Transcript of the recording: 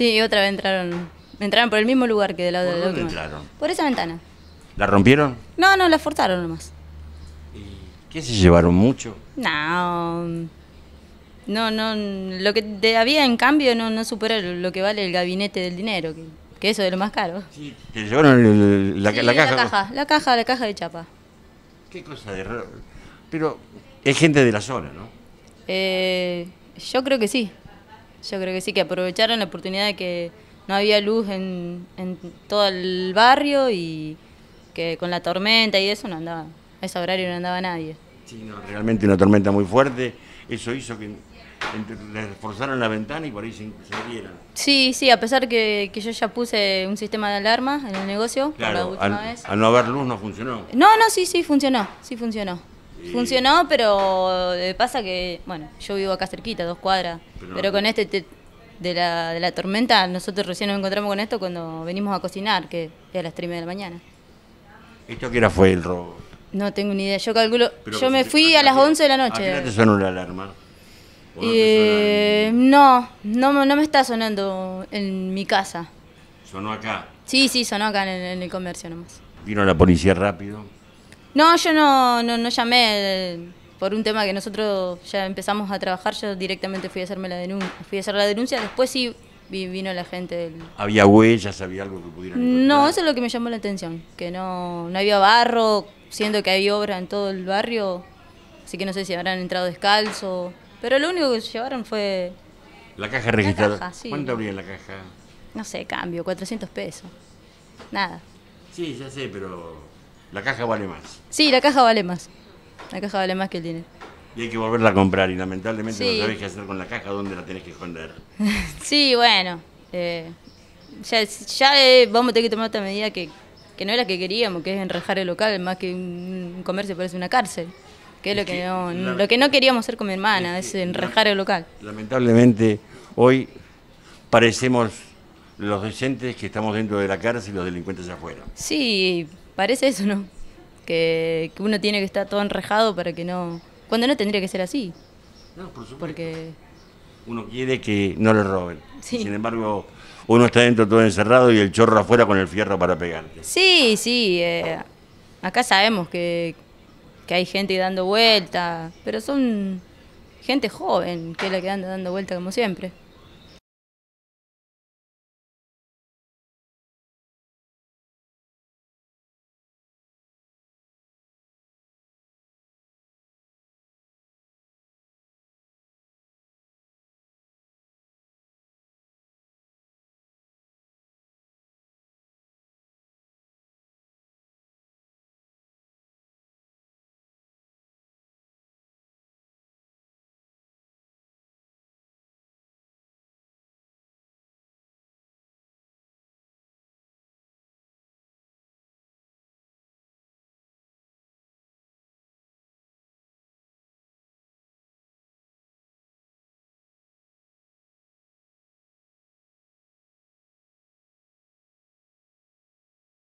Sí, otra vez entraron. Entraron por el mismo lugar que del lado ¿Por de dónde entraron? Por esa ventana. ¿La rompieron? No, no, la forzaron nomás. ¿Y qué se llevaron mucho? No. No, no, lo que había en cambio no, no supera lo que vale el gabinete del dinero, que, eso es lo más caro. Sí, te llevaron la, caja. La caja, la caja, de chapa. Qué cosa de raro. Pero es gente de la zona, ¿no? Eh, yo creo que sí. Yo creo que sí, que aprovecharon la oportunidad de que no había luz en, todo el barrio y que con la tormenta y eso no andaba, a ese horario no andaba nadie. Sí, realmente una tormenta muy fuerte, eso hizo que les forzaron la ventana y por ahí se, se Sí, sí, a pesar que, que, yo ya puse un sistema de alarma en el negocio claro, Al no haber luz no funcionó. No, no, sí, sí funcionó, sí funcionó. Funcionó, pero eh, pasa que, bueno, yo vivo acá cerquita, dos cuadras, pero, con este de, la, de la tormenta, nosotros recién nos encontramos con esto cuando venimos a cocinar, que es a las 3 de la mañana. ¿Esto qué era fue el robo? No tengo ni idea, yo calculo, yo me fui a las 11 de la noche. ¿A qué te sonó la alarma? No, eh, no, no, no, me está sonando en mi casa. ¿Sonó acá? Sí, sí, sonó acá en el comercio nomás. ¿Vino la policía rápido? No, yo no, no, llamé por un tema que nosotros ya empezamos a trabajar, yo directamente fui a hacerme la denuncia, fui a hacer la denuncia, después sí vino la gente ¿Había huellas? ¿Había algo que pudieran No, eso es lo que me llamó la atención, que no, no había barro, siendo que hay obra en todo el barrio, así que no sé si habrán entrado descalzo, pero lo único que llevaron fue... La caja registrada. ¿Cuánto abría la caja? No sé, cambio, 400 pesos. Nada. Sí, ya sé, pero la caja vale más. Sí, la caja vale más. La caja vale más que el dinero. Y hay que volverla a comprar y lamentablemente no sabés qué hacer con la caja, dónde la tenés que esconder. sí, bueno. Eh, ya, eh, vamos a tener que tomar otra medida que, no era la que queríamos, que es enrejar el local, más que un comercio parece una cárcel. Que es, lo que, no, lo que no queríamos hacer con mi hermana, es, enrejar el local. Lamentablemente hoy parecemos los decentes que estamos dentro de la cárcel y los delincuentes afuera. Sí, parece eso, ¿no? Que, uno tiene que estar todo enrejado para que no... Cuando no tendría que ser así. No, por supuesto. Porque... Uno quiere que no le roben. Sin embargo, uno está dentro todo encerrado y el chorro afuera con el fierro para pegar, Sí, sí. Eh, acá sabemos que, hay gente dando vuelta, pero son gente joven que es la que anda dando vuelta como siempre.